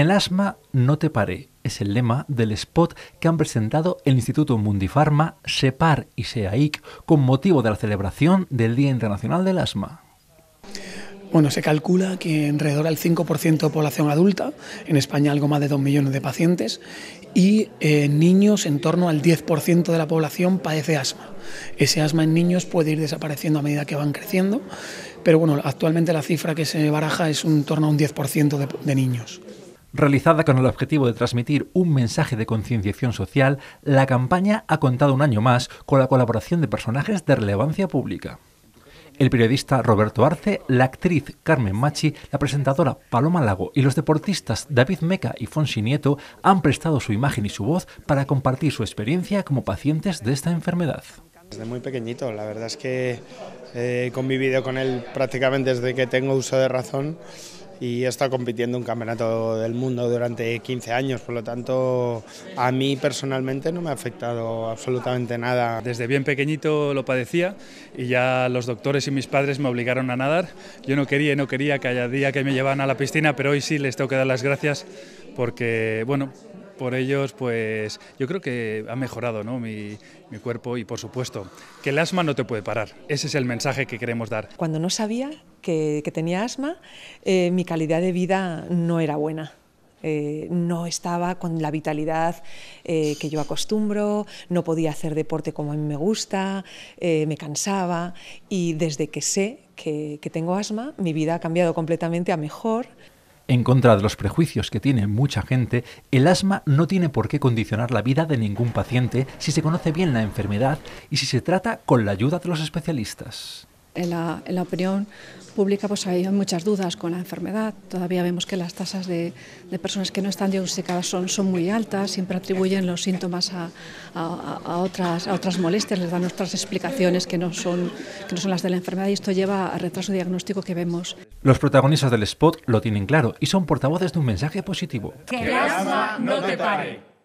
el asma no te pare es el lema del spot que han presentado el Instituto Mundifarma, SEPAR y SEAIC con motivo de la celebración del Día Internacional del Asma. Bueno, se calcula que alrededor del 5% de población adulta, en España algo más de 2 millones de pacientes, y eh, niños en torno al 10% de la población padece asma. Ese asma en niños puede ir desapareciendo a medida que van creciendo, pero bueno, actualmente la cifra que se baraja es un torno a un 10% de niños. Realizada con el objetivo de transmitir un mensaje de concienciación social, la campaña ha contado un año más con la colaboración de personajes de relevancia pública el periodista Roberto Arce, la actriz Carmen Machi, la presentadora Paloma Lago y los deportistas David Meca y Fonsi Nieto han prestado su imagen y su voz para compartir su experiencia como pacientes de esta enfermedad. Desde muy pequeñito, la verdad es que eh, he convivido con él prácticamente desde que tengo uso de razón y he estado compitiendo un campeonato del mundo durante 15 años, por lo tanto a mí personalmente no me ha afectado absolutamente nada. Desde bien pequeñito lo padecía y ya los doctores y mis padres me obligaron a nadar. Yo no quería, no quería, que haya día que me llevan a la piscina, pero hoy sí les tengo que dar las gracias porque, bueno, por ellos, pues yo creo que ha mejorado ¿no? mi, cuerpo y por supuesto que el asma no te puede parar. Ese es el mensaje que queremos dar. Cuando no sabía que, tenía asma, eh, mi calidad de vida no era buena. Eh, no estaba con la vitalidad eh, que yo acostumbro, no podía hacer deporte como a mí me gusta, me cansaba y desde que sé que tengo asma, mi vida ha cambiado completamente a mejor. En contra de los prejuicios que tiene mucha gente, el asma no tiene por qué condicionar la vida de ningún paciente si se conoce bien la enfermedad y si se trata con la ayuda de los especialistas en la, opinión pública pues hay muchas dudas con la enfermedad. Todavía vemos que las tasas de, personas que no están diagnosticadas son, son muy altas, siempre atribuyen los síntomas a, otras, a otras molestias, les dan otras explicaciones que no, son, que no son las de la enfermedad y esto lleva a retraso diagnóstico que vemos. Los protagonistas del spot lo tienen claro y son portavoces de un mensaje positivo. Que el asma no te pare.